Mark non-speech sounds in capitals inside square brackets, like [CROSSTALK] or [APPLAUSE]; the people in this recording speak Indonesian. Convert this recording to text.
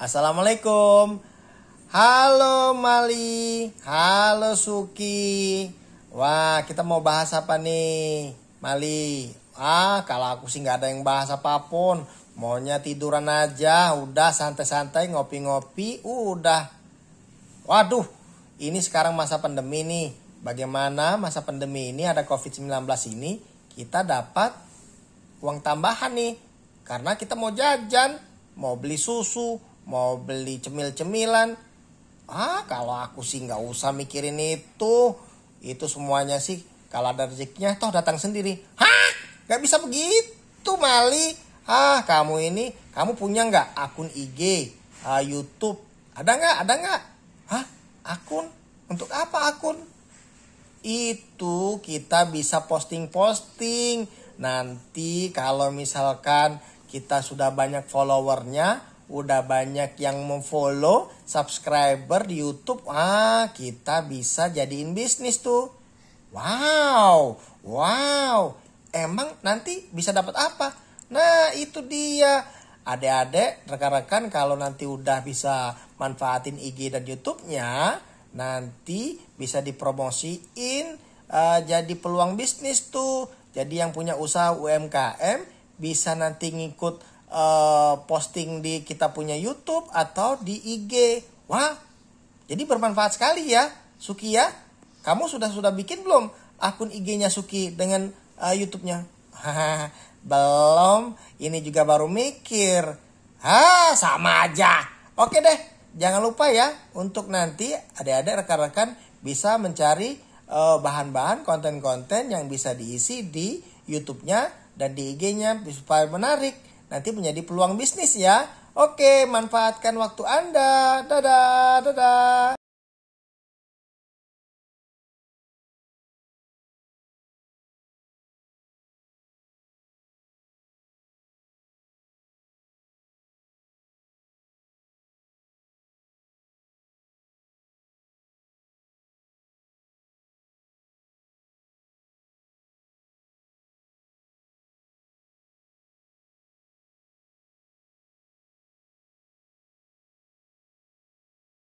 Assalamualaikum. Halo Mali, halo Suki. Wah, kita mau bahas apa nih, Mali? Ah, kalau aku sih nggak ada yang bahas apapun. Maunya tiduran aja, udah santai-santai ngopi-ngopi, udah. Waduh, ini sekarang masa pandemi nih. Bagaimana masa pandemi ini ada COVID-19 ini kita dapat uang tambahan nih. Karena kita mau jajan, mau beli susu, mau beli cemil-cemilan. Ah, kalau aku sih nggak usah mikirin itu. Itu semuanya sih kalau ada rezekinya toh datang sendiri. Hah? nggak bisa begitu, Mali. Ah, kamu ini, kamu punya nggak akun IG, uh, ah, YouTube? Ada nggak? Ada nggak? akun. Untuk apa akun? Itu kita bisa posting-posting. Nanti kalau misalkan kita sudah banyak followernya, udah banyak yang memfollow subscriber di YouTube, ah kita bisa jadiin bisnis tuh. Wow, wow. Emang nanti bisa dapat apa? Nah, itu dia adik-adik rekan-rekan kalau nanti udah bisa manfaatin IG dan YouTube-nya nanti bisa dipromosiin uh, jadi peluang bisnis tuh jadi yang punya usaha UMKM bisa nanti ngikut uh, posting di kita punya YouTube atau di IG wah jadi bermanfaat sekali ya Suki ya kamu sudah sudah bikin belum akun IG-nya Suki dengan uh, YouTube-nya [LAUGHS] Belum, ini juga baru mikir. ha sama aja. Oke deh, jangan lupa ya untuk nanti adik-adik rekan-rekan bisa mencari uh, bahan-bahan konten-konten yang bisa diisi di YouTube-nya dan di IG-nya supaya menarik. Nanti menjadi peluang bisnis ya. Oke, manfaatkan waktu Anda. Dadah, dadah.